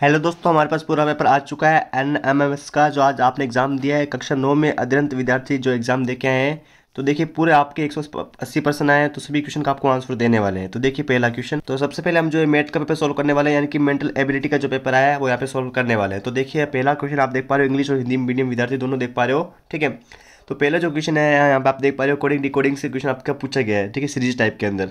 hello दोस्तों हमारे पास पूरा पेपर आ चुका है एन एम एम एस का जो आज आपने एग्ज़ाम दिया है कक्षा नौ में अध्ययन विद्यार्थी जो एग्ज़ाम दे के आए हैं तो देखिए पूरे आपके एक सौ अस्सी परसेंट आए हैं तो सभी क्वेश्चन का आपको आंसर देने वाले हैं तो देखिए पहला क्वेश्चन तो सबसे पहले हम जो है मैथ का पेपर सोल्व करने वाले हैं यानी कि मेंटल एबिलिटी का जो पेपर आया है वो यहाँ पे सोल्व करने वाले हैं तो देखिए पहला क्वेश्चन आप देख पा रहे हो इंग्लिश और हिंदी मीडियम विद्यार्थी दोनों देख पा रहे हो ठीक है तो पहला जो क्वेश्चन है यहाँ पे आप देख पा रहे हो कोडिंग डिकोडिंग से क्वेश्चन आपका पूछा गया है ठीक है सीरीज टाइप के अंदर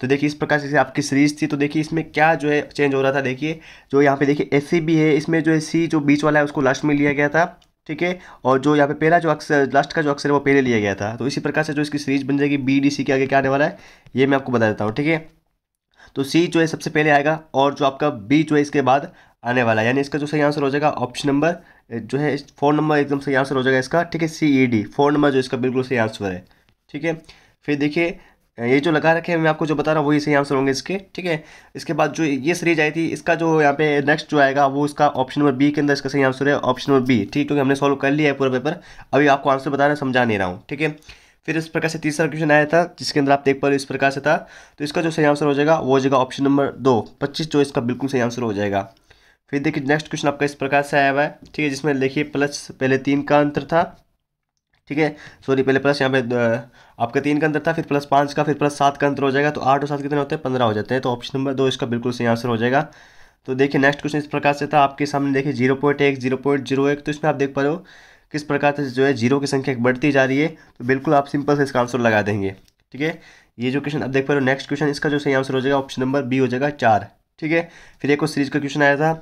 तो देखिए इस प्रकार से आपकी सीरीज थी तो देखिए इसमें क्या जो है चेंज हो रहा था देखिए जो यहाँ पे देखिए एस भी है इसमें जो है सी जो बीच वाला है उसको लास्ट में लिया गया था ठीक है और जो यहाँ पे पहला जो अक्सर लास्ट का जो अक्सर है वो पहले लिया गया था तो इसी प्रकार से जो इसकी सीरीज बन जाएगी बी डी सी के आगे क्या आने वाला है ये मैं आपको बता देता हूँ ठीक है तो सी जो है सबसे पहले आएगा और जो आपका बी जो है इसके बाद आने वाला यानी इसका जो सही आंसर हो जाएगा ऑप्शन नंबर जो है फोन नंबर एकदम सही आंसर हो जाएगा इसका ठीक है C E D phone number जो इसका बिल्कुल सही आंसर है ठीक है फिर देखिए ये जो लगा रखे हैं मैं आपको जो बता रहा हूँ वही सही आंसर होंगे इसके ठीक है इसके बाद जो ये सीरीज आई थी इसका जो यहाँ पे नेक्स्ट जो आएगा वो इसका ऑप्शन नंबर बी के अंदर इसका सही आंसर है ऑप्शन नंबर बी ठीक है क्योंकि हमने सॉल्व कर लिया है पूरा पेपर अभी आपको आंसर बता रहे समझा नहीं रहा हूँ ठीक है फिर इस प्रकार से तीसरा क्वेश्चन आया था जिसके अंदर आप देख पा रहे हो इस प्रकार से था तो इसका जो सही आंसर हो जाएगा वो हो जाएगा ऑप्शन नंबर दो पच्चीस जो इसका बिल्कुल सही आंसर हो जाएगा फिर देखिए नेक्स्ट क्वेश्चन आपका इस प्रकार से आया हुआ है ठीक है जिसमें देखिए प्लस पहले तीन का अंतर था ठीक है सॉरी पहले प्लस यहाँ पे आपका तीन का अंतर था फिर प्लस पाँच का फिर प्लस सात का अंतर हो जाएगा तो आठ और सात कितने होते हैं पंद्रह हो जाते हैं तो ऑप्शन नंबर दो इसका बिल्कुल सही आंसर हो जाएगा तो देखिए नेक्स्ट क्वेश्चन इस प्रकार से था आपके सामने देखिए जीरो पॉइंट एक जीरो पॉइंट जीरो एक तो इसमें आप देख पा रहे हो किस प्रकार से जो है जीरो की संख्या बढ़ती जा रही है तो बिल्कुल आप सिंपल से इसका आंसर लगा देंगे ठीक है ये जो क्वेश्चन आप देख पा रहे हो नेक्स्ट क्वेश्चन इसका जो सही आंसर हो जाएगा ऑप्शन नंबर बी हो जाएगा चार ठीक है फिर एक और सीरीज का क्वेश्चन आया था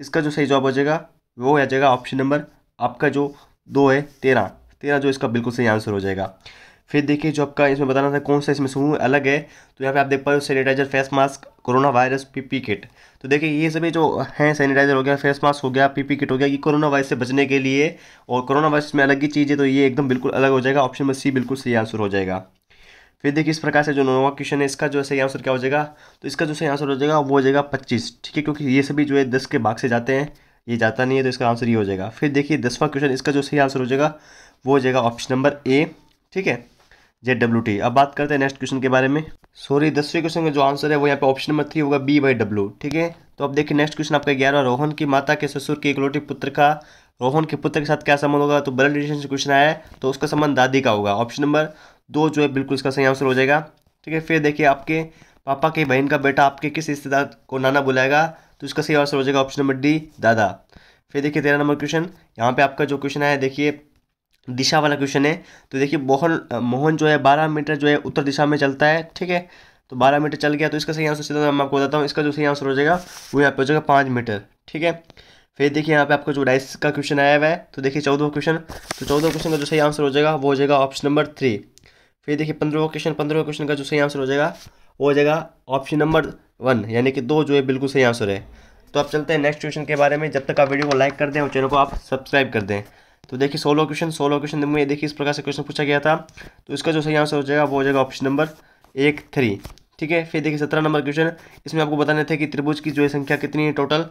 इसका जो सही जवाब हो जाएगा वो आ जाएगा ऑप्शन नंबर आपका जो दो है तेरह तेरह जो इसका बिल्कुल सही आंसर हो जाएगा फिर देखिए जो आपका इसमें बताना था कौन सा इसमें समूह अलग है तो यहाँ पे आप देख पा रहे हो sanitiser face mask corona virus PP kit तो देखिए ये सभी जो हैं सैनिटाइजर हो गया फेस मास्क हो गया पीपी किट हो गया ये कोरोना वायरस से बचने के लिए और कोरोना वायरस में अलग ही चीज़ है तो ये एकदम बिल्कुल अलग हो जाएगा ऑप्शन नंबर सी बिल्कुल सही आंसर हो जाएगा फिर देखिए इस प्रकार से जो नौवा क्वेश्चन है इसका जो सही आंसर क्या हो जाएगा तो इसका जो सही आंसर हो जाएगा वो हो जाएगा पच्चीस ठीक है क्योंकि ये सभी जो है दस के भाग से जाते हैं ये जाता नहीं है तो इसका आंसर ये हो जाएगा फिर देखिए दसवां क्वेश्चन इसका जो सही आंसर हो जाएगा वो हो जाएगा ऑप्शन नंबर ए ठीक है जेड डब्ल्यू टी अब बात करते हैं नेक्स्ट क्वेश्चन के बारे में सॉरी दसवें क्वेश्चन का जो आंसर है वो यहाँ पे ऑप्शन नंबर थ्री होगा बी बाई डब्ल्यू ठीक है तो अब देखिए नेक्स्ट क्वेश्चन आपका ग्यारह रोहन की माता के ससुर के इकलौटे पुत्र का रोहन के पुत्र के साथ क्या संबंध होगा तो ब्लड रिलेशन से क्वेश्चन आया है तो उसका संबंध दादी का होगा ऑप्शन नंबर दो जो है बिल्कुल इसका सही आंसर हो जाएगा ठीक है फिर देखिए आपके पापा की बहन का बेटा आपके किस रिश्तेदार को नाना बुलाएगा तो इसका सही आंसर हो जाएगा ऑप्शन नंबर डी दादा फिर देखिए तेरह नंबर क्वेश्चन यहाँ पे आपका जो क्वेश्चन है देखिए दिशा वाला क्वेश्चन है तो देखिए मोहन मोहन जो है बारह मीटर जो है उत्तर दिशा में चलता है ठीक है तो बारह मीटर चल गया तो इसका सही आंसर सीधा मैं आपको बताता हूँ इसका जो सही आंसर हो जाएगा वो यहाँ पे हो जाएगा पाँच मीटर ठीक है फिर देखिए यहाँ पे आपका जो डाइस का क्वेश्चन आया हुआ है तो देखिए चौदह क्वेश्चन तो चौदह क्वेश्चन का जो सही आंसर हो जाएगा वो हो जाएगा ऑप्शन नंबर थ्री फिर देखिए पंद्रह क्वेश्चन पंद्रह क्वेश्चन का जो सही आंसर हो जाएगा वो हो जाएगा ऑप्शन नंबर वन यानी कि दो जो है बिल्कुल सही आंसर है तो आप चलते हैं नेक्स्ट क्वेश्चन के बारे में जब तक आप वीडियो को लाइक कर दें और चैनल को आप सब्सक्राइब कर दें तो देखिए सोलह क्वेश्चन सोलह क्वेश्चन में देखिए इस प्रकार से क्वेश्चन पूछा गया था तो इसका जो सही आंसर हो जाएगा वो हो जाएगा ऑप्शन नंबर एक थ्री ठीक है फिर देखिए सत्रह नंबर क्वेश्चन इसमें आपको बताने थे कि त्रिभुज की जो है संख्या कितनी है टोटल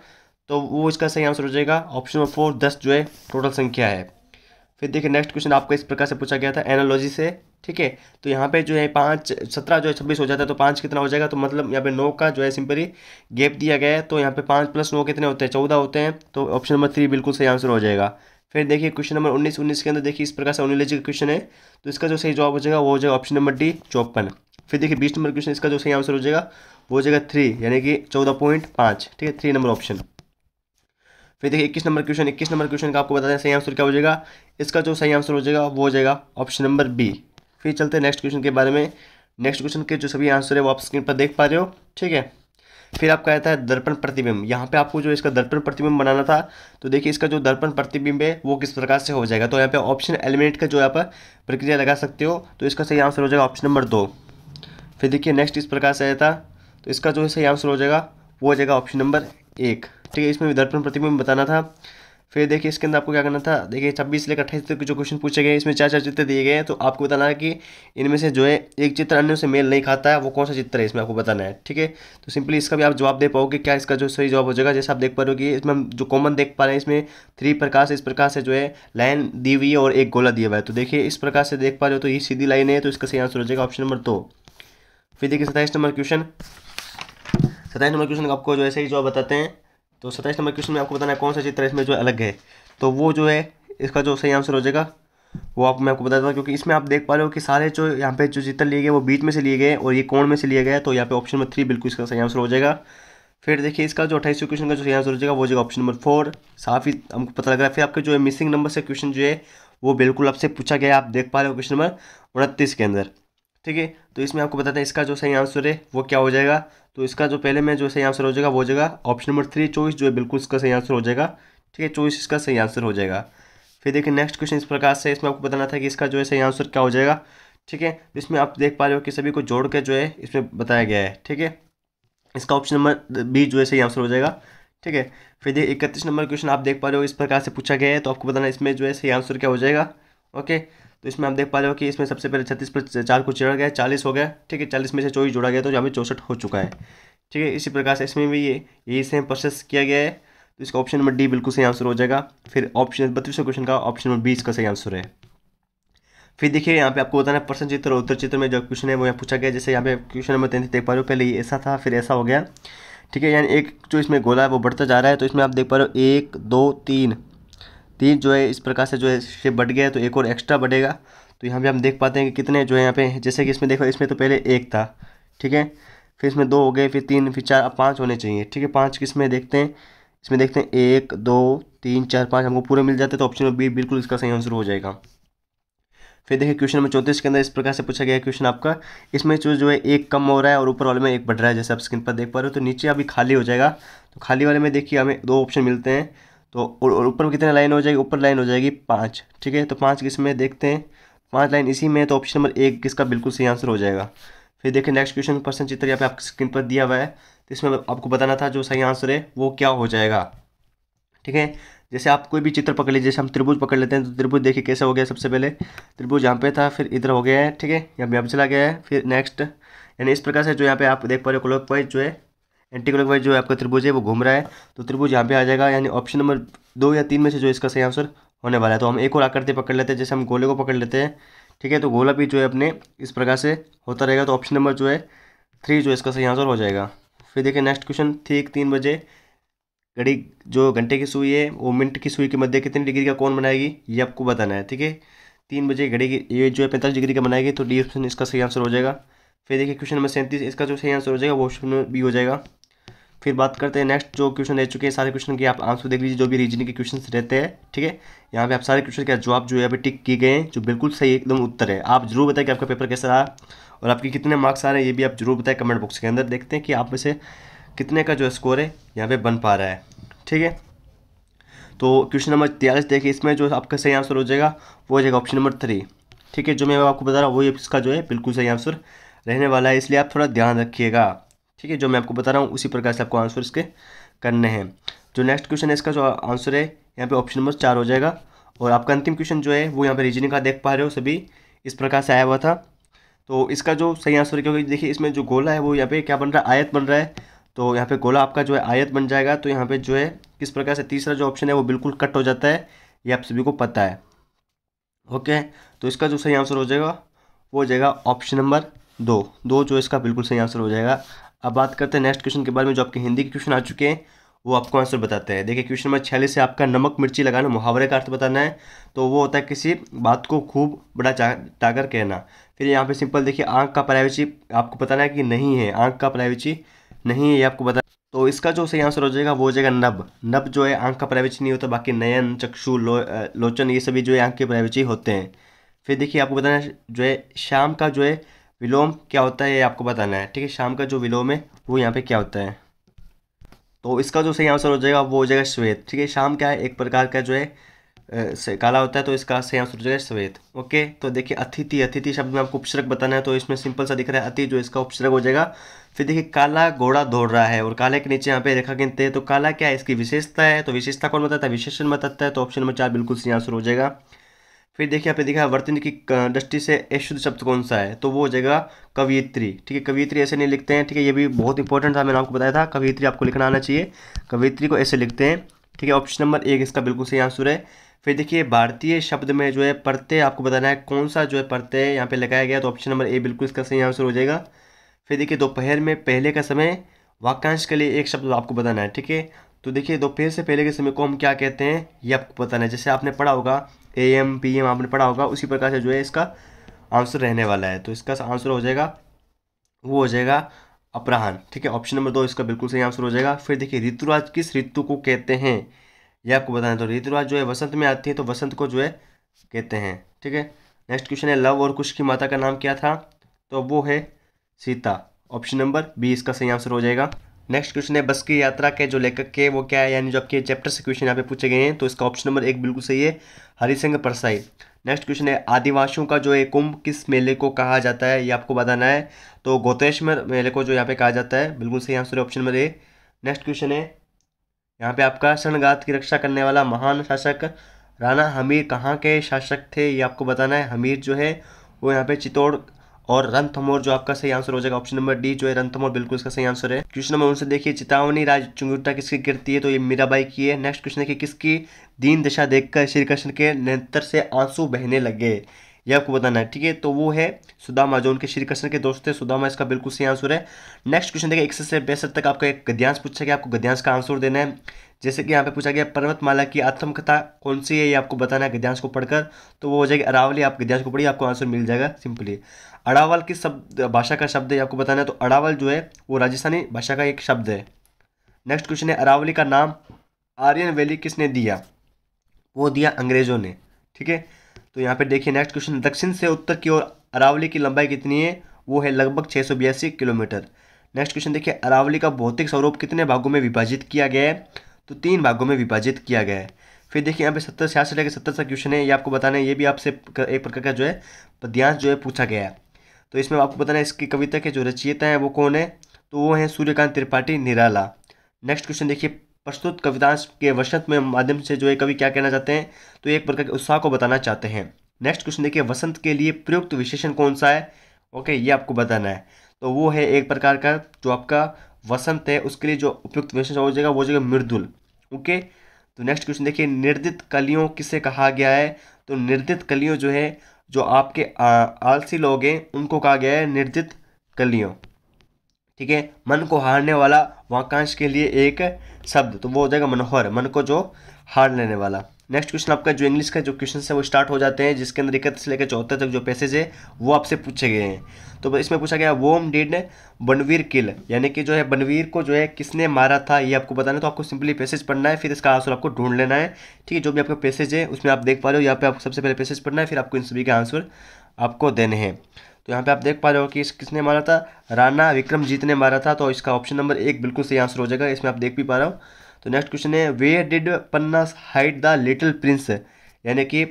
तो वो इसका सही आंसर हो जाएगा ऑप्शन नंबर फोर दस जो है टोटल संख्या है फिर देखिए नेक्स्ट क्वेश्चन आपको इस प्रकार से पूछा गया था एनालॉजी से ठीक है तो यहाँ पे जो है पाँच सत्रह जो है छब्बीस हो जाता है तो पाँच कितना हो जाएगा तो मतलब यहाँ पे नौ का जो है सिंपली गैप दिया गया है तो यहाँ पे पाँच प्लस नौ कितने होते हैं चौदह होते हैं तो ऑप्शन नंबर थ्री बिल्कुल सही आंसर हो जाएगा फिर देखिए क्वेश्चन नंबर उन्नीस उन्नीस के अंदर देखिए इस प्रकार से ऑनोलॉजी का क्वेश्चन है तो इसका जो सही जवाब हो जाएगा वो हो जाएगा ऑप्शन नंबर डी चौपन फिर देखिए बीस नंबर क्वेश्चन इसका जो सही आंसर हो जाएगा वो हो जाएगा थ्री यानी कि चौदह पॉइंट पाँच ठीक है थ्री नंबर ऑप्शन फिर देखिए इक्कीस नंबर क्वेश्चन इक्कीस नंबर क्वेश्चन का आपको बता हैं सही आंसर क्या हो जाएगा इसका जो सही आंसर हो जाएगा वो हो जाएगा ऑप्शन नंबर बी फिर चलते हैं नेक्स्ट क्वेश्चन के बारे में नेक्स्ट क्वेश्चन के जो सभी आंसर है वो आप स्क्रीन पर देख पा रहे हो ठीक है फिर आपका आता है दर्पण प्रतिबिंब यहाँ पे आपको जो इसका दर्पण प्रतिबिंब बनाना था तो देखिए इसका जो दर्पण प्रतिबिंब है वो किस प्रकार से हो जाएगा तो यहाँ पे ऑप्शन एलिमिनेट का जो यहाँ पर प्रक्रिया लगा सकते हो तो इसका सही आंसर हो जाएगा ऑप्शन नंबर दो फिर देखिए नेक्स्ट इस प्रकार से आया था तो इसका जो सही आंसर हो जाएगा वो हो जाएगा ऑप्शन नंबर एक ठीक है इसमें दर्पण प्रतिबिंब बताना था फिर देखिए इसके अंदर आपको क्या करना था देखिए छब्बीस लेकर अट्ठाईस तक जो क्वेश्चन पूछे गए इसमें चार चार चित्र दिए गए तो आपको बताना है कि इनमें से जो है एक चित्र अन्य से मेल नहीं खाता है वो कौन सा चित्र है इसमें आपको बताना है ठीक है तो सिंपली इसका भी आप जवाब दे पाओगे क्या इसका जो सही जवाब हो जाएगा जैसे आप देख पा रहे हो कि इसमें हम जो कॉमन देख पा रहे हैं इसमें थ्री प्रकार से इस प्रकार से जो है लाइन दी हुई है और एक गोला दिया हुआ है तो देखिए इस प्रकार से देख पा रहे हो तो ये सीधी लाइन है तो इसका सही आंसर हो जाएगा ऑप्शन नंबर दो फिर देखिए सत्ताईस नंबर क्वेश्चन सत्ताईस नंबर क्वेश्चन आपको जो है सही जवाब बताते हैं तो सत्ताईस नंबर क्वेश्चन में आपको बताना है कौन सा चित्र इसमें जो अलग है तो वो जो है इसका जो सही आंसर हो जाएगा वो आप मैं आपको बता दूँगा क्योंकि इसमें आप देख पा रहे हो कि सारे जो यहाँ पे जो चित्र लिए गए वो बीच में से लिए गए और ये कोण में से लिया गया तो यहाँ पे ऑप्शन नंबर थ्री बिल्कुल इसका सही आंसर हो जाएगा फिर देखिए इसका जो अट्ठाईस क्वेश्चन का जो सही आंसर हो जाएगा वो जाएगा ऑप्शन नंबर फोर साफ ही हमको पता लग रहा है फिर आपके जो है मिसिंग नंबर से क्वेश्चन जो है वो बिल्कुल आपसे पूछा गया आप देख पा रहे हो क्वेश्चन नंबर उनतीस के अंदर ठीक है तो इसमें आपको बताते हैं इसका जो सही आंसर है वो क्या हो जाएगा तो इसका जो पहले में जो सही आंसर हो जाएगा वो हो जाएगा ऑप्शन नंबर थ्री चॉइस जो है बिल्कुल इसका सही आंसर हो जाएगा ठीक है चॉइस इसका सही आंसर हो जाएगा फिर देखिए नेक्स्ट क्वेश्चन इस प्रकार से इसमें आपको बताना था कि इसका जो है सही आंसर क्या हो जाएगा ठीक है तो इसमें आप देख पा रहे हो कि सभी को जोड़ के जो है इसमें बताया गया है ठीक है इसका ऑप्शन नंबर बी जो है सही आंसर हो जाएगा ठीक है फिर देखिए इकतीस नंबर क्वेश्चन आप देख पा रहे हो इस प्रकार से पूछा गया है तो आपको बताना इसमें जो है सही आंसर क्या हो जाएगा ओके तो इसमें आप देख पा रहे हो कि इसमें सबसे पहले छत्तीस पर चार को चढ़ गया चालीस हो गया ठीक है चालीस में से चौबीस जोड़ा गया तो यहाँ पर चौंसठ हो चुका है ठीक है इसी प्रकार से इसमें भी ये यही सेम प्रोसेस किया गया है तो इसका ऑप्शन नंबर डी बिल्कुल सही आंसर हो जाएगा फिर ऑप्शन बत्तीसवें क्वेश्चन का ऑप्शन नंबर बी का सही आंसर है फिर देखिए यहाँ पे आपको बताना है प्रश्न चित्र और उत्तर चित्र में जो क्वेश्चन है वो यहाँ पूछा गया जैसे यहाँ पे क्वेश्चन नंबर तैंतीस देख पा रहे हो पहले ये ऐसा था फिर ऐसा हो गया ठीक है यानी एक जो इसमें गोला है वो बढ़ता जा रहा है तो इसमें आप देख पा रहे हो एक दो तीन तीन जो है इस प्रकार से जो है शेप बढ़ गया है तो एक और एक्स्ट्रा बढ़ेगा तो यहाँ पे हम देख पाते हैं कि कितने जो है यहाँ पे जैसे कि इसमें देखो इसमें तो पहले एक था ठीक है फिर इसमें दो हो गए फिर तीन फिर चार अब पाँच होने चाहिए ठीक है पाँच किसमें देखते हैं इसमें देखते हैं एक दो तीन चार पाँच हमको पूरे मिल जाते तो ऑप्शन बी बिल्कुल इसका सही आंसर हो जाएगा फिर देखिए क्वेश्चन नंबर चौंतीस के अंदर इस प्रकार से पूछा गया क्वेश्चन आपका इसमें जो जो है एक कम हो रहा है और ऊपर वाले में एक बढ़ रहा है जैसे आप स्क्रीन पर देख पा रहे हो तो नीचे अभी खाली हो जाएगा तो खाली वाले में देखिए हमें दो ऑप्शन मिलते हैं तो और ऊपर में कितने लाइन हो जाएगी ऊपर लाइन हो जाएगी पाँच ठीक है तो पाँच किस में देखते हैं पाँच लाइन इसी में तो ऑप्शन नंबर एक किसका बिल्कुल सही आंसर हो जाएगा फिर देखें नेक्स्ट क्वेश्चन पर्सन चित्र यहाँ पे आपकी स्क्रीन पर दिया हुआ है तो इसमें आपको बताना था जो सही आंसर है वो क्या हो जाएगा ठीक है जैसे आप कोई भी चित्र पकड़ लीजिए जैसे हम त्रिभुज पकड़ लेते हैं तो त्रिभुज देखिए कैसे हो गया सबसे पहले त्रिभुज यहाँ पे था फिर इधर हो गया है ठीक है यहाँ पे अब चला गया है फिर नेक्स्ट यानी इस प्रकार से जो यहाँ पे आप देख पा रहे हो क्लॉक वाइज जो है एंटी क्लॉक जो जो आपका त्रिभुज है वो घूम रहा है तो त्रिभुज यहाँ पे आ जाएगा यानी ऑप्शन नंबर दो या तीन में से जो इसका सही आंसर होने वाला है तो हम एक और आकृति पकड़ लेते हैं जैसे हम गोले को पकड़ लेते हैं ठीक है तो गोला भी जो है अपने इस प्रकार से होता रहेगा तो ऑप्शन नंबर जो है थ्री जो इसका सही आंसर हो जाएगा फिर देखिए नेक्स्ट क्वेश्चन ठीक तीन बजे घड़ी जो घंटे की सुई है वो मिनट की सुई के मध्य कितनी डिग्री का कौन बनाएगी ये आपको बताना है ठीक है तीन बजे घड़ी की ये जो है पैंतालीस डिग्री का बनाएगी तो डी ऑप्शन इसका सही आंसर हो जाएगा फिर देखिए क्वेश्चन नंबर सैंतीस इसका जो सही आंसर हो जाएगा वो ऑप्शन बी हो जाएगा फिर बात करते हैं नेक्स्ट जो क्वेश्चन रह चुके हैं सारे क्वेश्चन के आप आंसर देख लीजिए जो भी रीजनिंग के क्वेश्चन रहते हैं ठीक है यहाँ पे आप सारे क्वेश्चन के जवाब जो है अभी टिक किए गए हैं जो बिल्कुल सही एकदम उत्तर है आप जरूर बताएं कि आपका पेपर कैसा रहा और आपके कितने मार्क्स आ रहे हैं ये भी आप जरूर बताएं कमेंट बॉक्स के अंदर देखते हैं कि आप में से कितने का जो स्कोर है यहाँ पर बन पा रहा है ठीक है तो क्वेश्चन नंबर तेलिस देखिए इसमें जो आपका सही आंसर हो जाएगा वो हो जाएगा ऑप्शन नंबर थ्री ठीक है जो मैं आपको बता रहा हूँ वही इसका जो है बिल्कुल सही आंसर रहने वाला है इसलिए आप थोड़ा ध्यान रखिएगा ठीक है जो मैं आपको बता रहा हूँ उसी प्रकार से आपको आंसर इसके करने हैं जो नेक्स्ट क्वेश्चन है इसका जो आंसर है यहाँ पे ऑप्शन नंबर चार हो जाएगा और आपका अंतिम क्वेश्चन जो है वो यहाँ पे रीजनिंग का देख पा रहे हो सभी इस प्रकार से आया हुआ था तो इसका जो सही आंसर क्योंकि देखिए इसमें जो गोला है वो यहाँ पे क्या बन रहा है आयत बन रहा है तो यहाँ पे गोला आपका जो है आयत बन जाएगा तो यहाँ पे जो है किस प्रकार से तीसरा जो ऑप्शन है वो बिल्कुल कट हो जाता है ये आप सभी को पता है ओके तो इसका जो सही आंसर हो जाएगा वो हो जाएगा ऑप्शन नंबर दो दो जो इसका बिल्कुल सही आंसर हो जाएगा अब बात करते हैं नेक्स्ट क्वेश्चन के बारे में जो आपके हिंदी के क्वेश्चन आ चुके हैं वो आपको आंसर बताते हैं देखिए क्वेश्चन नंबर छियालीस से आपका नमक मिर्ची लगाना मुहावरे का अर्थ बताना है तो वो होता है किसी बात को खूब बड़ा टाकर कहना फिर यहाँ पे सिंपल देखिए आँख का प्राइवेसी आपको बताना है कि नहीं है आँख का प्राइवेसी नहीं है ये आपको बता तो इसका जो सही आंसर हो जाएगा वो हो जाएगा नब नब जो है आँख का प्राइवेसी नहीं होता बाकी नयन चक्षु लो, लोचन ये सभी जो है आँख के प्राइवेसी होते हैं फिर देखिए आपको बताना जो है शाम का जो है विलोम क्या होता है ये आपको बताना है ठीक है शाम का जो विलोम है वो यहाँ पे क्या होता है तो इसका जो सही आंसर हो जाएगा वो हो जाएगा श्वेत ठीक है शाम क्या है एक प्रकार का जो है काला होता है तो इसका सही आंसर हो जाएगा श्वेत ओके तो देखिए अतिथि अतिथि शब्द में आपको उपसर्ग बताना है तो इसमें सिंपल सा दिख रहा है अति जो इसका उपसर्ग हो जाएगा फिर देखिए काला घोड़ा दौड़ रहा है और काले के नीचे यहाँ पे रेखा गिनते हैं तो काला क्या है इसकी विशेषता है तो विशेषता कौन बताता है विशेषण बताता है तो ऑप्शन नंबर चार बिल्कुल सही आंसर हो जाएगा फिर देखिए यहाँ पे दिखा है वर्तनी की दृष्टि से अशुद्ध शब्द कौन सा है तो वो हो जाएगा कवियत्री ठीक है कवियत्री ऐसे नहीं लिखते हैं ठीक है ये भी बहुत इंपॉर्टेंट था मैंने आपको बताया था कवियत्री आपको लिखना आना चाहिए कवियत्री को ऐसे लिखते हैं ठीक है ऑप्शन नंबर एक इसका बिल्कुल सही आंसर है फिर देखिए भारतीय शब्द में जो है प्रत्यय आपको बताना है कौन सा जो है प्रत्यय यहाँ पर लगाया गया तो ऑप्शन नंबर ए बिल्कुल इसका सही आंसर हो जाएगा फिर देखिए दोपहर में पहले का समय वाक्यांश के लिए एक शब्द आपको बताना है ठीक है तो देखिए दोपहर से पहले के समय को हम क्या कहते हैं ये आपको बताना है जैसे आपने पढ़ा होगा ए एम पी एम आपने पढ़ा होगा उसी प्रकार से जो है इसका आंसर रहने वाला है तो इसका आंसर हो जाएगा वो हो जाएगा अपराहन ठीक है ऑप्शन नंबर दो इसका बिल्कुल सही आंसर हो जाएगा फिर देखिए ऋतुराज किस ऋतु को कहते हैं ये आपको बताना तो ऋतुराज जो है वसंत में आती है तो वसंत को जो है कहते हैं ठीक है नेक्स्ट क्वेश्चन है लव और कुश की माता का नाम क्या था तो वो है सीता ऑप्शन नंबर बी इसका सही आंसर हो जाएगा नेक्स्ट क्वेश्चन है बस की यात्रा के जो लेखक के वो क्या है यानी जो आपके चैप्टर से क्वेश्चन यहाँ पे पूछे गए हैं तो इसका ऑप्शन नंबर एक बिल्कुल सही है हरिसिंह परसाई नेक्स्ट क्वेश्चन है आदिवासियों का जो है कुंभ किस मेले को कहा जाता है ये आपको बताना है तो गोतेश्वर मेले को जो यहाँ पे कहा जाता है बिल्कुल सही आंसर है option number A next question है यहाँ पे आपका शरणगात की रक्षा करने वाला महान शासक राणा हमीर कहाँ के शासक थे ये आपको बताना है हमीर जो है वो यहाँ पे चित्तौड़ और रनथमोर जो आपका सही आंसर हो जाएगा ऑप्शन नंबर डी जो है रंथमोर बिल्कुल इसका सही आंसर है क्वेश्चन नंबर उनसे देखिए चितावनी राज चुंगुटा किसकी गिरती है तो ये मीराबाई की है नेक्स्ट क्वेश्चन देखिए किसकी दीन दशा देखकर श्री कृष्ण के नेत्र से आंसू बहने लगे ये आपको बताना है ठीक है तो वो है सुदामा जो उनके श्री कृष्ण के दोस्त थे सुदामा इसका बिल्कुल सही आंसर है नेक्स्ट क्वेश्चन देखिए इकसठ से पैंसठ तक आपका एक गद्यांश पूछा गया आपको गद्यांश का आंसर देना है जैसे कि यहाँ पे पूछा गया पर्वतमाला की आत्मकथा कौन सी है ये आपको बताना है गद्यांश को पढ़कर तो वो हो जाएगी अरावली आप गद्यांश को पढ़िए आपको आंसर मिल जाएगा सिंपली अड़ावल किस शब्द भाषा का शब्द है आपको बताना है तो अड़ावल जो है वो राजस्थानी भाषा का एक शब्द है नेक्स्ट क्वेश्चन है अरावली का नाम आर्यन वैली किसने दिया वो दिया अंग्रेजों ने ठीक है तो यहाँ पे देखिए नेक्स्ट क्वेश्चन दक्षिण से उत्तर की ओर अरावली की लंबाई कितनी है वो है लगभग छः किलोमीटर नेक्स्ट क्वेश्चन देखिए अरावली का भौतिक स्वरूप कितने भागों में विभाजित किया गया है तो तीन भागों में विभाजित किया गया है फिर देखिए यहाँ पे सत्तर छियासठ लेकर सत्तर सा क्वेश्चन है ये आपको बताना है ये भी आपसे एक प्रकार का जो है पद्यांश जो है पूछा गया है तो इसमें आपको बताना है इसकी कविता के जो रचयिता है वो कौन है तो वो हैं सूर्यकांत त्रिपाठी निराला नेक्स्ट क्वेश्चन देखिए प्रस्तुत कविताश के वसंत में माध्यम से जो है कवि क्या कहना चाहते हैं तो एक प्रकार के उत्साह को बताना चाहते हैं नेक्स्ट क्वेश्चन देखिए वसंत के लिए प्रयुक्त विशेषण कौन सा है ओके ये आपको बताना है तो वो है एक प्रकार का जो आपका वसंत है उसके लिए जो उपयुक्त विशेषण हो जाएगा वो हो जाएगा मृदुल ओके तो नेक्स्ट क्वेश्चन देखिए निर्दित कलियों किसे कहा गया है तो निर्दित कलियों जो है जो आपके आ, आलसी लोग हैं उनको कहा गया है निर्दित कलियों ठीक है मन को हारने वाला वाकांश के लिए एक शब्द तो वो हो जाएगा मनोहर मन को जो हार लेने वाला नेक्स्ट क्वेश्चन आपका जो इंग्लिश का जो क्वेश्चन है वो स्टार्ट हो जाते हैं जिसके अंदर इकतीस से लेकर चौहत्तर तक जो पैसेज है वो आपसे पूछे गए हैं तो इसमें पूछा गया वोम डिड बनवीर किल यानी कि जो है बनवीर को जो है किसने मारा था ये आपको बताना है तो आपको सिंपली पैसेज पढ़ना है फिर इसका आंसर आपको ढूंढ लेना है ठीक है जो भी आपका पैसेज है उसमें आप देख पा रहे हो यहाँ पे आपको सबसे पहले पैसेज पढ़ना है फिर आपको इन सभी के आंसर आपको देने हैं तो यहाँ पे आप देख पा रहे हो कि इस किसने मारा था राणा विक्रमजीत ने मारा था तो इसका ऑप्शन नंबर एक बिल्कुल सही आंसर हो जाएगा इसमें आप देख भी पा रहे हो तो नेक्स्ट क्वेश्चन है where did Panna hide the little prince यानी कि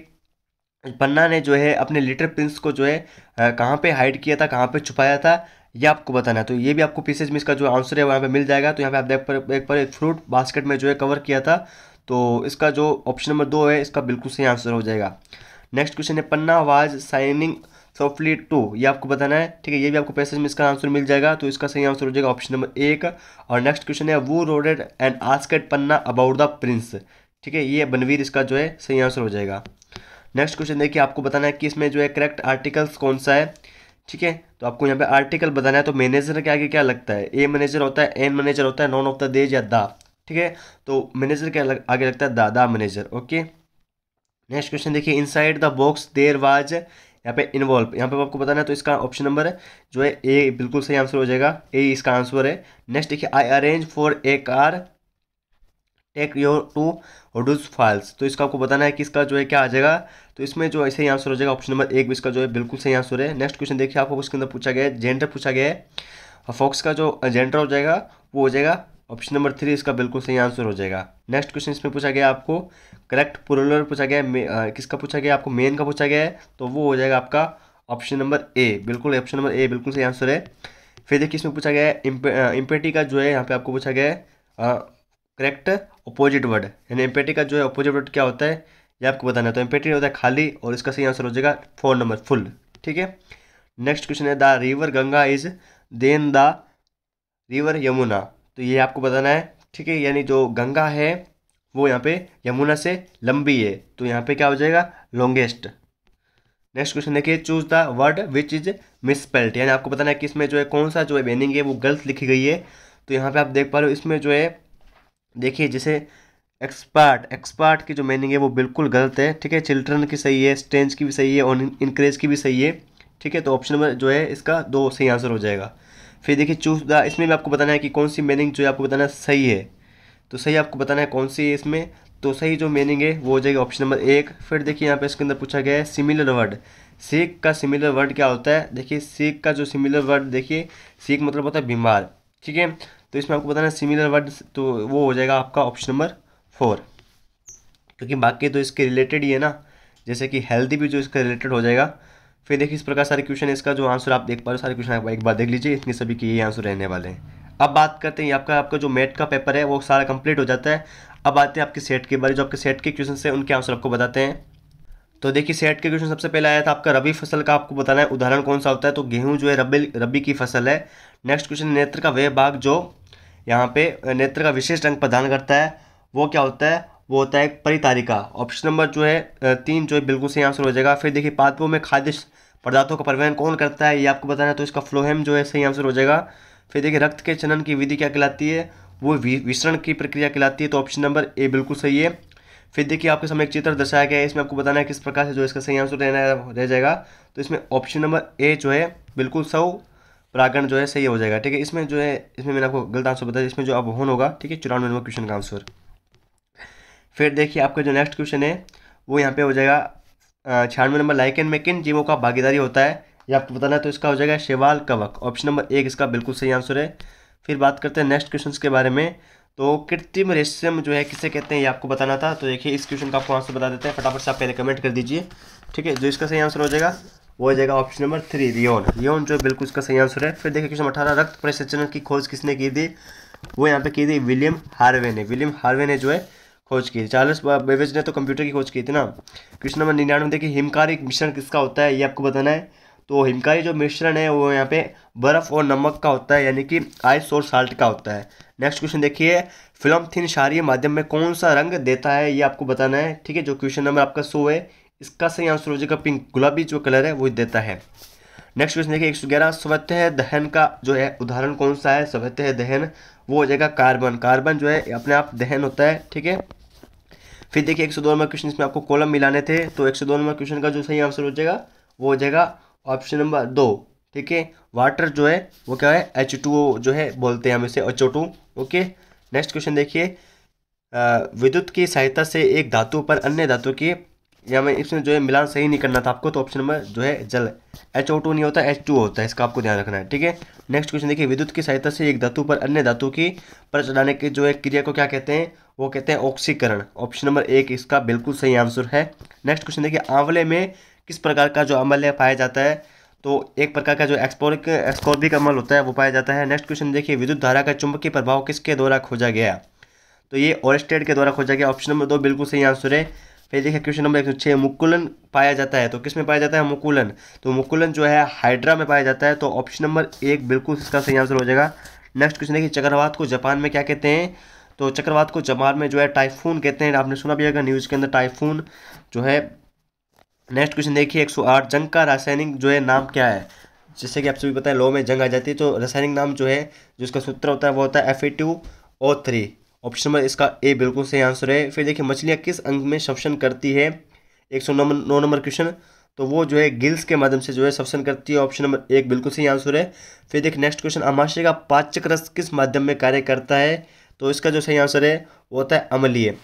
पन्ना ने जो है अपने लिटिल प्रिंस को जो है कहाँ पे हाइड किया था कहाँ पे छुपाया था ये आपको बताना है तो ये भी आपको पीसेज में इसका जो आंसर है वहाँ पे मिल जाएगा तो यहाँ पे आप देख पर एक पर एक फ्रूट बास्केट में जो है कवर किया था तो इसका जो ऑप्शन नंबर दो है इसका बिल्कुल सही आंसर हो जाएगा नेक्स्ट क्वेश्चन है Panna was singing softly to ये आपको बताना है ठीक है ये भी आपको पैसेज में इसका आंसर मिल जाएगा तो इसका सही आंसर हो जाएगा ऑप्शन नंबर एक और नेक्स्ट क्वेश्चन है वो rode and asked Panna about the prince ठीक है ये बनवीर इसका जो है सही आंसर हो जाएगा नेक्स्ट क्वेश्चन देखिए आपको बताना है कि इसमें जो है करेक्ट आर्टिकल्स कौन सा है ठीक है तो आपको यहाँ पे आर्टिकल बताना है तो मैनेजर के आगे क्या लगता है ए मैनेजर होता है एन मैनेजर होता है नॉन ऑफ द डेज या दा ठीक है तो मैनेजर के आगे लगता है दा दा मैनेजर ओके नेक्स्ट क्वेश्चन देखिए inside the box there was यहाँ पे इन्वॉल्व यहाँ पे आपको बताना है तो इसका ऑप्शन नंबर है जो है ए बिल्कुल सही आंसर हो जाएगा ए इसका आंसर है नेक्स्ट देखिए I arrange for a car take your to होडूज फाइल्स तो इसका आपको बताना है कि इसका जो है क्या आ जाएगा तो इसमें जो ऐसे ही आंसर हो जाएगा ऑप्शन नंबर एक भी इसका जो है बिल्कुल सही आंसर है नेक्स्ट क्वेश्चन देखिए आपको उसके अंदर पूछा गया है जेंडर पूछा गया है फॉक्स का जो जेंडर हो जाएगा वो हो जाएगा ऑप्शन नंबर थ्री इसका बिल्कुल सही आंसर हो जाएगा नेक्स्ट क्वेश्चन इसमें पूछा गया आपको करेक्ट पुरुलर पूछा गया किसका पूछा गया आपको मेन का पूछा गया है तो वो हो जाएगा आपका ऑप्शन नंबर ए बिल्कुल ऑप्शन नंबर ए बिल्कुल सही आंसर है फिर देखिए इसमें पूछा गया है इम्पेटी का जो है यहाँ पे आपको पूछा गया है करेक्ट अपोजिट वर्ड यानी एम्पेटी का जो है अपोजिट वर्ड क्या होता है ये आपको बताना है तो एम्पेटी होता है खाली और इसका सही आंसर हो जाएगा फोन नंबर फुल ठीक है नेक्स्ट क्वेश्चन है the river Ganga is than the river Yamuna तो ये आपको बताना है ठीक है यानी जो गंगा है वो यहाँ पे यमुना से लंबी है तो यहाँ पे क्या हो जाएगा लॉन्गेस्ट नेक्स्ट क्वेश्चन देखिए choose the word which is misspelt यानी आपको बताना है कि इसमें जो है कौन सा जो है मीनिंग है वो गलत लिखी गई है तो यहाँ पे आप देख पा रहे हो इसमें जो है देखिए जैसे एक्सपर्ट एक्सपर्ट की जो मीनिंग है वो बिल्कुल गलत है ठीक है चिल्ड्रन की सही है स्टेंज की भी सही है और इनक्रेज की भी सही है ठीक है तो ऑप्शन नंबर जो है इसका दो सही आंसर हो जाएगा फिर देखिए चूज द इसमें भी आपको बताना है कि कौन सी मीनिंग जो है आपको बताना सही है तो सही आपको बताना है कौन सी है इसमें तो सही जो मीनिंग है वो हो जाएगी ऑप्शन नंबर एक फिर देखिए यहाँ पे इसके अंदर पूछा गया है सिमिलर वर्ड सीख का सिमिलर वर्ड क्या होता है देखिए सीख का जो सिमिलर वर्ड देखिए सीख मतलब होता है बीमार ठीक है तो इसमें आपको बताना है सिमिलर वर्ड तो वो हो जाएगा आपका ऑप्शन नंबर फोर क्योंकि बाकी तो इसके रिलेटेड ही है ना जैसे कि हेल्दी भी जो इसका रिलेटेड हो जाएगा फिर देखिए इस प्रकार सारे क्वेश्चन इसका जो आंसर आप देख पा रहे हो सारे क्वेश्चन आप एक बार देख लीजिए इतने सभी के ये आंसर रहने वाले हैं अब बात करते हैं आपका आपका जो मेट का पेपर है वो सारा कंप्लीट हो जाता है अब आते हैं आपके सेट के बारे जो आपके सेट के क्वेश्चन है उनके आंसर आपको बताते हैं तो देखिए सेट के क्वेश्चन सबसे पहले आया था आपका रबी फसल का आपको बताना है उदाहरण कौन सा होता है तो गेहूं जो है रबी रबी की फसल है नेक्स्ट क्वेश्चन नेत्र का वह भाग जो यहाँ पे नेत्र का विशेष रंग प्रदान करता है वो क्या होता है वो होता है परितारिका ऑप्शन नंबर जो है तीन जो है बिल्कुल सही आंसर हो जाएगा फिर देखिए पादपों में खाद्य पदार्थों का परिवहन कौन करता है ये आपको बताना है तो इसका फ्लोहेम जो है सही आंसर हो जाएगा फिर देखिए रक्त के चनन की विधि क्या कहलाती है वो विसरण की प्रक्रिया कहलाती है तो ऑप्शन नंबर ए बिल्कुल सही है फिर देखिए आपके सामने एक चित्र दर्शाया गया है इसमें आपको बताना है किस प्रकार से जो इसका सही आंसर रहना रह जाएगा तो इसमें ऑप्शन नंबर ए जो है बिल्कुल सौ परागण जो है सही हो जाएगा ठीक है इसमें जो है इसमें मैंने आपको गलत आंसर बताया इसमें जो अब होन होगा ठीक है चौरानवे नंबर क्वेश्चन का आंसर फिर देखिए आपका जो नेक्स्ट क्वेश्चन है वो यहाँ पे हो जाएगा छियानवे नंबर लाइकन में किन जीवों का भागीदारी होता है ये आपको बताना है तो इसका हो जाएगा शिवाल कवक ऑप्शन नंबर एक इसका बिल्कुल सही आंसर है फिर बात करते हैं नेक्स्ट क्वेश्चन के बारे में तो कृत्रिम रेशम जो है किसे कहते हैं ये आपको बताना था तो देखिए इस क्वेश्चन का आपको आंसर बता देते हैं फटाफट से आप पहले कमेंट कर दीजिए ठीक है जो इसका सही आंसर हो जाएगा वो हो जाएगा ऑप्शन नंबर थ्री रियोन रियोन जो बिल्कुल इसका सही आंसर है फिर देखिए क्वेश्चन अठारह रक्त परिसंचरण की खोज किसने की थी वो यहाँ पे की थी विलियम हार्वे ने विलियम हार्वे ने जो है खोज की चार्ल्स बेबेज ने तो कंप्यूटर की खोज की थी ना क्वेश्चन नंबर निन्यानवे देखिए हिमकार एक मिश्रण किसका होता है ये आपको बताना है तो हिमकारी जो मिश्रण है वो यहाँ पे बर्फ़ और नमक का होता है यानी कि आइस और साल्ट का होता है नेक्स्ट क्वेश्चन देखिए फिल्म थिन शारी माध्यम में कौन सा रंग देता है ये आपको बताना है ठीक है जो क्वेश्चन नंबर आपका सो है इसका सही आंसर हो जाएगा पिंक गुलाबी जो कलर है वो देता है नेक्स्ट क्वेश्चन देखिए एक सौ ग्यारह सवैत्य दहन का जो है उदाहरण कौन सा है सवैत्य दहन वो हो जाएगा कार्बन कार्बन जो है अपने आप दहन होता है ठीक है फिर देखिए एक सौ दो नंबर क्वेश्चन इसमें आपको कॉलम मिलाने थे तो एक सौ दो नंबर क्वेश्चन का जो सही आंसर हो जाएगा वो हो जाएगा ऑप्शन नंबर दो ठीक है वाटर जो है वो क्या है एच टू जो है बोलते हैं हम इसे H two okay next question देखिए विद्युत की सहायता से एक धातु पर अन्य धातु की या मैं इसमें जो है मिलान सही नहीं करना था आपको तो ऑप्शन नंबर जो है जल एच ओ टू नहीं होता एच टू होता है इसका आपको ध्यान रखना है ठीक है नेक्स्ट क्वेश्चन देखिए विद्युत की सहायता से एक धातु पर अन्य धातु की पर चढ़ाने की जो एक क्रिया को क्या कहते हैं वो कहते हैं ऑक्सीकरण ऑप्शन नंबर एक इसका बिल्कुल सही आंसर है नेक्स्ट क्वेश्चन देखिए आंवले में किस प्रकार का जो अमल है पाया जाता है तो एक प्रकार का जो एक्सपोरिक एक्सपोर्बिक अमल होता है वो पाया जाता है नेक्स्ट क्वेश्चन देखिए विद्युत धारा का चुंबकीय प्रभाव किसके द्वारा खोजा गया तो ये ओरेस्टेड के द्वारा खोजा गया ऑप्शन नंबर दो बिल्कुल सही आंसर है फिर देखिए क्वेश्चन नंबर एक सौ छः मुकुलन पाया जाता है तो किस में पाया जाता है मुकुलन तो मुकुलन जो है हाइड्रा में पाया जाता है तो ऑप्शन नंबर एक बिल्कुल इसका सही आंसर हो जाएगा नेक्स्ट क्वेश्चन देखिए चक्रवात को जापान में क्या कहते हैं तो चक्रवात को जापान में जो है टाइफून कहते हैं आपने सुना भी होगा न्यूज़ के अंदर टाइफून जो है नेक्स्ट क्वेश्चन देखिए एक सौ आठ जंग का रासायनिक जो है नाम क्या है जैसे कि आप सभी पता है लो में जंग आ जाती है तो रासायनिक नाम जो है जिसका सूत्र होता है वो होता है F A two O three option number इसका ए बिल्कुल सही आंसर है फिर देखिए मछलियाँ किस अंग में शवसन करती है एक सौ नौ नंबर क्वेश्चन तो वो जो है गिल्स के माध्यम से जो है शवसन करती है ऑप्शन नंबर एक बिल्कुल सही आंसर है फिर देखिए नेक्स्ट क्वेश्चन अमाशय का पाचक रस किस माध्यम में कार्य करता है तो इसका जो सही आंसर है वो होता है अमलीय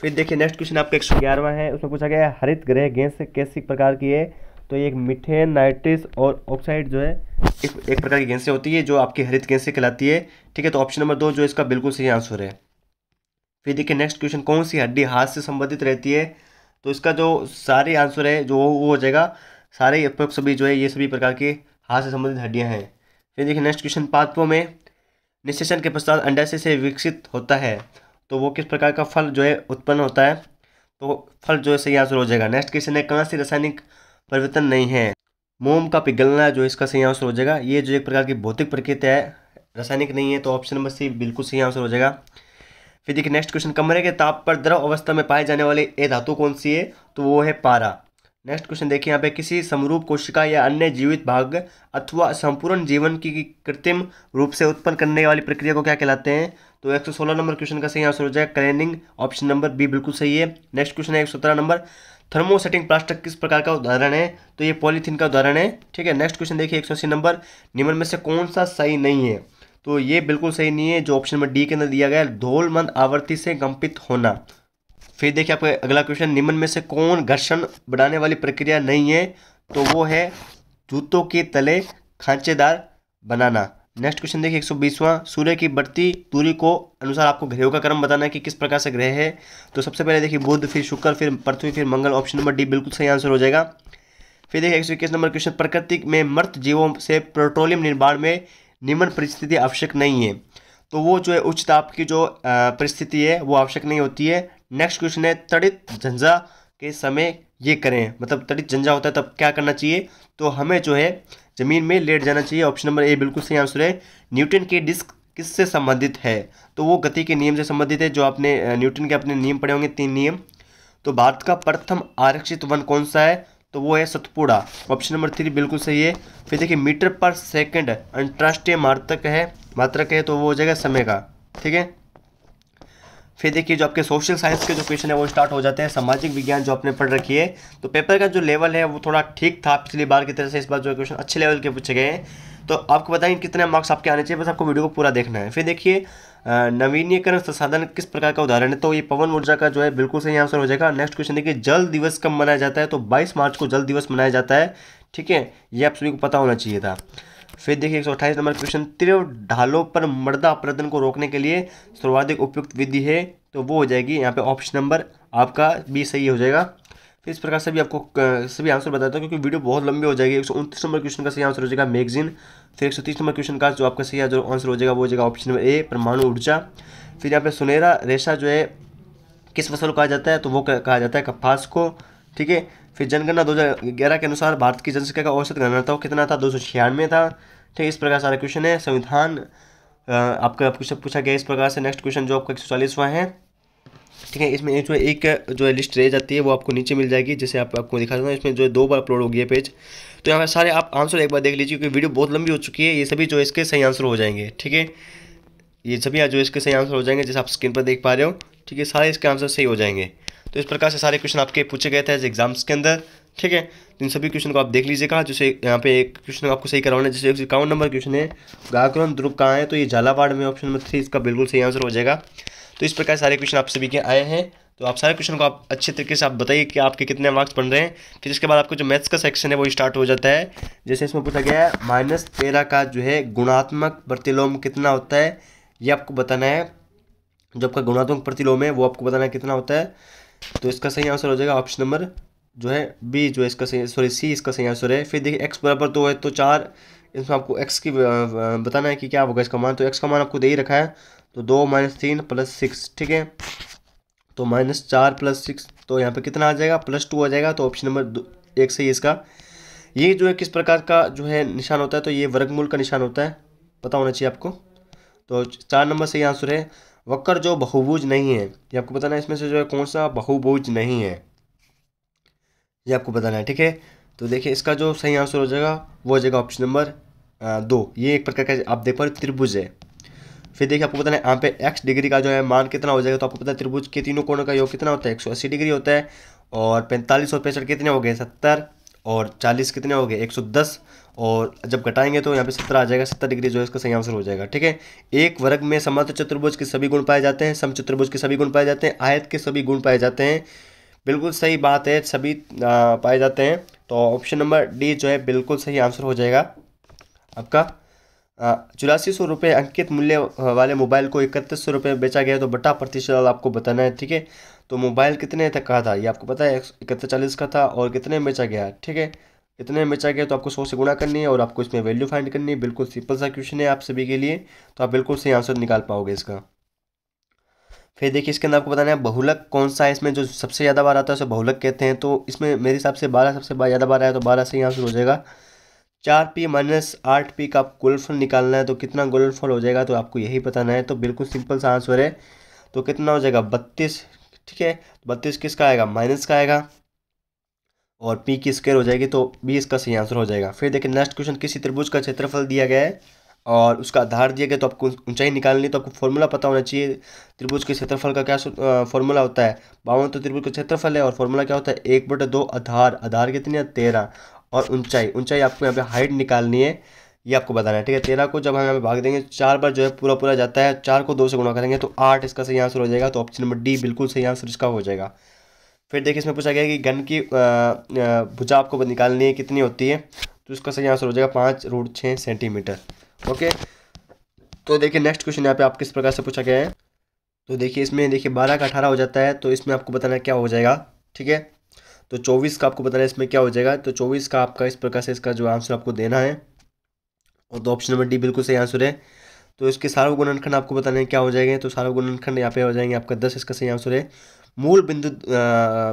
फिर देखिए नेक्स्ट क्वेश्चन आपका एक सौ ग्यारहवा है उसमें पूछा गया है हरित ग्रह गैस कैसी प्रकार की है तो ये एक मिथेन नाइट्रिस और ऑक्साइड जो है एक, एक प्रकार की गैसें होती है जो आपकी हरित गैसें कहलाती है ठीक है तो ऑप्शन नंबर दो जो इसका बिल्कुल सही आंसर है फिर देखिए नेक्स्ट क्वेश्चन कौन सी हड्डी हाथ से संबंधित रहती है तो इसका जो सारे आंसर है जो वो हो जाएगा सारे अपने सभी जो है ये सभी प्रकार के हाथ से संबंधित हड्डियाँ हैं फिर देखिए नेक्स्ट क्वेश्चन पात्रों में निशेषण के पश्चात अंडाशय से विकसित होता है तो वो किस प्रकार का फल जो है उत्पन्न होता है तो फल जो है सही आंसर हो जाएगा नेक्स्ट क्वेश्चन है कहाँ से रासायनिक परिवर्तन नहीं है मोम का पिघलना जो इसका सही आंसर हो जाएगा ये जो एक प्रकार की भौतिक प्रकृति है रासायनिक नहीं है तो ऑप्शन नंबर सी बिल्कुल सही आंसर हो जाएगा फिर देखिए नेक्स्ट क्वेश्चन कमरे के ताप पर द्रव अवस्था में पाए जाने वाले ए धातु कौन सी है तो वो है पारा नेक्स्ट क्वेश्चन देखिए यहाँ पे किसी समरूप कोशिका या अन्य जीवित भाग अथवा संपूर्ण जीवन की कृत्रिम रूप से उत्पन्न करने वाली प्रक्रिया को क्या कहलाते हैं तो 116 नंबर क्वेश्चन का सही आंसर हो जाएगा क्लेनिंग ऑप्शन नंबर बी बिल्कुल सही है नेक्स्ट क्वेश्चन है एक नंबर थर्मोसेटिंग प्लास्टिक किस प्रकार का उदाहरण है तो ये पॉलीथीन का उदाहरण है ठीक है नेक्स्ट क्वेश्चन देखिए एक नंबर निम्न में से कौन सा सही नहीं है तो ये बिल्कुल सही नहीं है जो ऑप्शन नंबर डी के अंदर दिया गया धोल मंद आवृत्ति से कंपित होना फिर देखिए आपका अगला क्वेश्चन निम्न में से कौन घर्षण बढ़ाने वाली प्रक्रिया नहीं है तो वो है जूतों के तले खांचेदार बनाना नेक्स्ट क्वेश्चन देखिए एक सौ बीसवां सूर्य की बढ़ती दूरी को अनुसार आपको ग्रहों का क्रम बताना है कि किस प्रकार से ग्रह है तो सबसे पहले देखिए बुध फिर शुक्र फिर पृथ्वी फिर मंगल ऑप्शन नंबर डी बिल्कुल सही आंसर हो जाएगा फिर देखिए एक सौ इक्कीस नंबर क्वेश्चन प्रकृति में मृत जीवों से पेट्रोलियम निर्माण में निम्न परिस्थिति आवश्यक नहीं है तो वो जो है उच्च ताप की जो परिस्थिति है वो आवश्यक नहीं होती है नेक्स्ट क्वेश्चन है तड़ित झंझा के समय ये करें मतलब तड़ित झंझा होता है तब क्या करना चाहिए तो हमें जो है ज़मीन में लेट जाना चाहिए ऑप्शन नंबर ए बिल्कुल सही आंसर है न्यूटन के डिस्क किससे संबंधित है तो वो गति के नियम से संबंधित है जो आपने न्यूटन के अपने नियम पढ़े होंगे तीन नियम तो भारत का प्रथम आरक्षित वन कौन सा है तो वो है सतपुड़ा ऑप्शन नंबर थ्री बिल्कुल सही है फिर देखिए मीटर पर सेकंड अंतर्राष्ट्रीय मार्तक है मात्रक है तो वो हो जाएगा समय का ठीक है फिर देखिए जो आपके सोशल साइंस के जो क्वेश्चन है वो स्टार्ट हो जाते हैं सामाजिक विज्ञान जो आपने पढ़ रखी है तो पेपर का जो लेवल है वो थोड़ा ठीक था पिछली बार की तरह से इस बार जो क्वेश्चन अच्छे लेवल के पूछे गए हैं तो आपको बताएंगे कितने मार्क्स आपके आने चाहिए बस आपको वीडियो को पूरा देखना है फिर देखिए नवीनीकरण संसाधन किस प्रकार का उदाहरण है तो ये पवन ऊर्जा का जो है बिल्कुल सही आंसर हो जाएगा नेक्स्ट क्वेश्चन देखिए जल दिवस कब मनाया जाता है तो बाईस मार्च को जल दिवस मनाया जाता है ठीक है ये आप सभी को पता होना चाहिए था फिर देखिए एक नंबर क्वेश्चन तिरव ढालों पर मर्दा अपराधन को रोकने के लिए सर्वाधिक उपयुक्त विधि है तो वो हो जाएगी यहाँ पर ऑप्शन नंबर आपका बी सही हो जाएगा इस प्रकार से भी आपको सभी आंसर बताता हूँ क्योंकि वीडियो बहुत लंबी हो जाएगी एक सौ उनतीस नंबर क्वेश्चन का सही आंसर हो जाएगा मैगजीन फिर एक सौ तीस नंबर क्वेश्चन का जो आपका सही जो आंसर हो जाएगा वो हो जाएगा ऑप्शन नंबर ए परमाणु ऊर्जा फिर यहाँ पे सुनहरा रेशा जो है किस फसल को कहा जाता है तो वो कहा जाता है कपास को ठीक है फिर जनगणना दो के अनुसार भारत की जनसंख्या का औसत गणना कितना था दो था ठीक है इस प्रकार सारा क्वेश्चन है संविधान आपका सब पूछा गया इस प्रकार से नेक्स्ट क्वेश्चन जो आपका एक है ठीक है इसमें इसमें एक जो है लिस्ट रह जाती है वो आपको नीचे मिल जाएगी जैसे आप आपको दिखा दूँगा इसमें जो है दो बार अपलोड हो गया पेज तो यहाँ पर सारे आप आंसर एक बार देख लीजिए क्योंकि वीडियो बहुत लंबी हो चुकी है ये सभी जो इसके सही आंसर हो जाएंगे ठीक है ये सभी जो इसके सही आंसर हो जाएंगे जैसे आप स्क्रीन पर देख पा रहे हो ठीक है सारे इसके आंसर सही हो जाएंगे तो इस प्रकार से सारे क्वेश्चन आपके पूछे गए थे एग्जाम्स के अंदर ठीक है तो इन सभी क्वेश्चन को आप देख लीजिएगा जैसे यहाँ पे एक क्वेश्चन आपको सही करवाना है जैसे एक इक्यावन नंबर क्वेश्चन है गाक्रम ध्रुव कहाँ है तो ये झालावाड़ में ऑप्शन नंबर थ्री इसका बिल्कुल सही आंसर हो जाएगा तो इस प्रकार सारे क्वेश्चन आप सभी के आए हैं तो आप सारे क्वेश्चन को आप अच्छे तरीके से आप बताइए कि आपके कितने मार्क्स बन रहे हैं फिर इसके बाद आपको जो मैथ्स का सेक्शन है वो स्टार्ट हो जाता है जैसे इसमें पूछा गया है माइनस तेरह का जो है गुणात्मक प्रतिलोम कितना होता है ये आपको बताना है जो आपका गुणात्मक प्रतिलोम है वो आपको बताना है कितना होता है तो इसका सही आंसर हो जाएगा ऑप्शन नंबर जो है बी जो है इसका सही सॉरी सी इसका सही आंसर है फिर देखिए एक्स बराबर दो है तो चार इसमें आपको एक्स की बताना है कि क्या होगा इसका मान तो एक्स का मान आपको दे ही रखा है तो दो माइनस तीन प्लस सिक्स ठीक है तो माइनस चार प्लस सिक्स तो यहाँ पे कितना आ जाएगा प्लस टू आ जाएगा तो ऑप्शन नंबर एक सही इसका ये जो है किस प्रकार का जो है निशान होता है तो ये वर्गमूल का निशान होता है पता होना चाहिए आपको तो चार नंबर सही आंसर है वक्र जो बहुभुज नहीं है ये आपको बताना है इसमें से जो है कौन सा बहुभुज नहीं है ये आपको बताना है ठीक है तो देखिए इसका जो सही आंसर हो जाएगा वो हो जाएगा ऑप्शन नंबर दो ये एक प्रकार का आप देख पा रहे त्रिभुज है फिर देखिए आपको पता है यहाँ पे एक्स डिग्री का जो है मान कितना हो जाएगा तो आपको पता है त्रिभुज के तीनों कोणों का योग कितना होता है एक डिग्री होता है और पैंतालीस और पैंसठ कितने हो गए सत्तर और चालीस कितने हो गए एक सौ दस और जब घटाएंगे तो यहाँ पे सत्तर आ जाएगा सत्तर डिग्री जो है इसका सही आंसर हो जाएगा ठीक है एक वर्ग में समर्थ चतुर्भुज के सभी गुण पाए जाते हैं सम चतुर्भुज के सभी गुण पाए जाते हैं आयत के सभी गुण पाए जाते हैं बिल्कुल सही बात है सभी पाए जाते हैं तो ऑप्शन नंबर डी जो है बिल्कुल सही आंसर हो जाएगा आपका चौरासी सौ रुपये अंकित मूल्य वाले मोबाइल को इकतीस सौ रुपये में बेचा गया तो बटा प्रतिशत आपको बताना है ठीक है तो मोबाइल कितने तक का था ये आपको पता है इकहत्तर चालीस का था और कितने में बेचा गया ठीक है कितने में बेचा गया तो आपको सौ से गुणा करनी है और आपको इसमें वैल्यू फाइंड करनी है बिल्कुल सिंपल सा क्वेश्चन है आप सभी के लिए तो आप बिल्कुल सही आंसर निकाल पाओगे इसका फिर देखिए इसके अंदर आपको बताना है बहुलक कौन सा है इसमें जो सबसे ज़्यादा बार आता है उसे बहुलक कहते हैं तो इसमें मेरे हिसाब से बारह सबसे ज़्यादा बार आया तो बारह सही आंसर हो जाएगा चार पी माइनस आठ पी का गुलफल निकालना है तो कितना गुलफल हो जाएगा तो आपको यही बताना है तो बिल्कुल सिंपल सा आंसर है तो कितना हो जाएगा बत्तीस ठीक है बत्तीस किसका आएगा माइनस का आएगा और पी की स्क्वायर हो जाएगी तो बी इसका सही आंसर हो जाएगा फिर देखिए नेक्स्ट क्वेश्चन किसी त्रिभुज का क्षेत्रफल दिया गया है और उसका आधार दिया गया तो आपको ऊंचाई निकालनी तो आपको फॉर्मूला पता होना चाहिए त्रिभुज के क्षेत्रफल का क्या फॉर्मूला होता है बावन तो त्रिभुज का क्षेत्रफल है और फॉर्मूला क्या होता है एक बटे दो आधार आधार कितने तेरह और ऊंचाई ऊंचाई आपको यहाँ पे हाइट निकालनी है ये आपको बताना है ठीक है तेरह को जब हम यहाँ पे भाग देंगे चार बार जो है पूरा पूरा जाता है चार को दो से गुणा करेंगे तो आठ इसका सही आंसर हो जाएगा तो ऑप्शन नंबर डी बिल्कुल सही आंसर इसका हो जाएगा फिर देखिए इसमें पूछा गया कि गन की भुजा आपको निकालनी है कितनी होती है तो इसका सही आंसर हो जाएगा पाँच रूट छः सेंटीमीटर ओके तो देखिए नेक्स्ट क्वेश्चन यहाँ पे आप किस प्रकार से पूछा गया है तो देखिए इसमें देखिए बारह का अठारह हो जाता है तो इसमें आपको बताना क्या हो जाएगा ठीक है तो चौबीस का आपको बताना है इसमें क्या हो जाएगा तो चौबीस का आपका इस प्रकार से इसका जो आंसर आपको देना है और तो ऑप्शन नंबर डी बिल्कुल सही आंसर है तो इसके सार्व गुणनखंड आपको बताने क्या हो जाएंगे तो सार्व गुणनखंड यहाँ पे हो जाएंगे आपका दस इसका सही आंसर है मूल बिंदु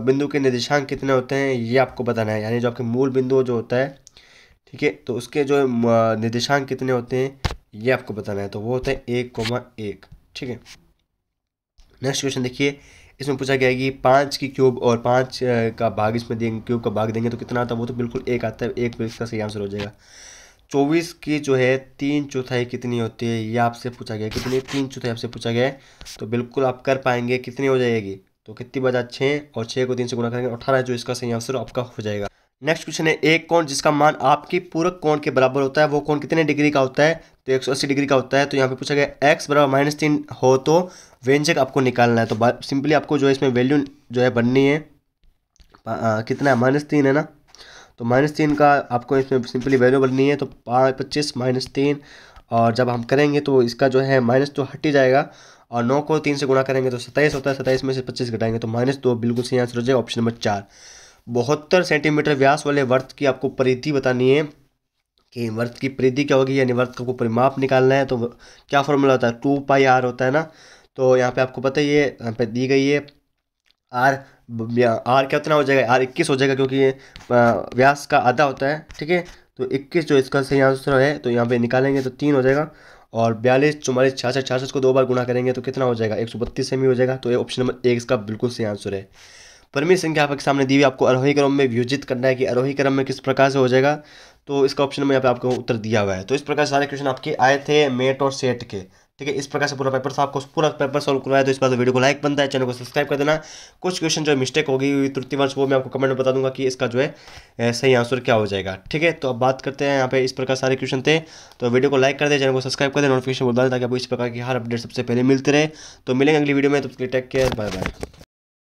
बिंदु के निर्देशांक कितने होते हैं ये आपको बताना है यानी जो आपके मूल बिंदु जो होता है ठीक है तो उसके जो निर्देशांक कितने होते हैं ये आपको बताना है तो वो होता है एक कोमा एक ठीक है नेक्स्ट क्वेश्चन देखिए इसमें पूछा गया कि पाँच की क्यूब और पाँच का भाग इसमें देंगे क्यूब का भाग देंगे तो कितना आता है वो तो बिल्कुल एक आता है एक पर इसका सही आंसर हो जाएगा चौबीस की जो है तीन चौथाई कितनी होती है ये आपसे पूछा गया कितनी तीन चौथाई आपसे पूछा गया तो बिल्कुल आप कर पाएंगे कितनी हो जाएगी तो कितनी बजा छः और छः को तीन से गुना करेंगे अठारह जो इसका सही आंसर आपका हो जाएगा नेक्स्ट क्वेश्चन है एक कोण जिसका मान आपकी पूरक कोण के बराबर होता है वो कोण कितने डिग्री का होता है तो 180 डिग्री का होता है तो यहाँ पे पूछा गया x बराबर माइनस तीन हो तो व्यंजक आपको निकालना है तो सिंपली आपको जो है इसमें वैल्यू जो है बननी है आ, कितना है माइनस तीन है ना तो माइनस तीन का आपको इसमें सिंपली वैल्यू बननी है तो पाँच पच्चीस माइनस तीन और जब हम करेंगे तो इसका जो है माइनस तो हट ही जाएगा और नौ को तीन से गुणा करेंगे तो सत्ताईस होता है सत्ताईस में से पच्चीस घटाएंगे तो माइनस दो बिल्कुल सही आंसर हो जाएगा ऑप्शन नंबर चार बहत्तर सेंटीमीटर व्यास वाले वर्त की आपको परिधि बतानी है कि वर्त की परिधि क्या होगी यानी वर्त का आपको परिमाप निकालना है तो क्या फॉर्मूला होता है टू पाई आर होता है ना तो यहाँ पे आपको पता ही है यहाँ पे दी गई है आर आर क्या उतना हो जाएगा आर इक्कीस हो जाएगा क्योंकि ये व्यास का आधा होता है ठीक है तो इक्कीस जो इसका सही आंसर है तो यहाँ पे निकालेंगे तो तीन हो जाएगा और बयालीस चौवालीस छियासठ छियासठ को दो बार गुणा करेंगे तो कितना हो जाएगा एक सौ बत्तीस सेमी हो जाएगा तो ये ऑप्शन नंबर एक इसका बिल्कुल सही आंसर है परमी संख्या आपके सामने दी हुई आपको आरोही क्रम में वियोजित करना है कि आरोही क्रम में किस प्रकार से हो जाएगा तो इसका ऑप्शन नंबर यहाँ पे आपको उत्तर दिया हुआ है तो इस प्रकार सारे क्वेश्चन आपके आए थे मेट और सेट के ठीक है इस प्रकार से पूरा पेपर था आपको पूरा पेपर सॉल्व करवाया तो इस बार वीडियो तो को लाइक बनता है चैनल को सब्सक्राइब कर देना कुछ क्वेश्चन जो मिस्टेक होगी तृतीय वर्ष वो मैं आपको कमेंट में बता दूंगा कि इसका जो है सही आंसर क्या हो जाएगा ठीक है तो अब बात करते हैं यहाँ पे इस प्रकार सारे क्वेश्चन थे तो वीडियो को लाइक कर दे चैनल को सब्सक्राइब कर दे नोटिफिकेशन बोल दें ताकि आपको इस प्रकार की हर अपडेट सबसे पहले मिलते रहे तो मिलेंगे अगली वीडियो में तब तो टेक केयर बाय बाय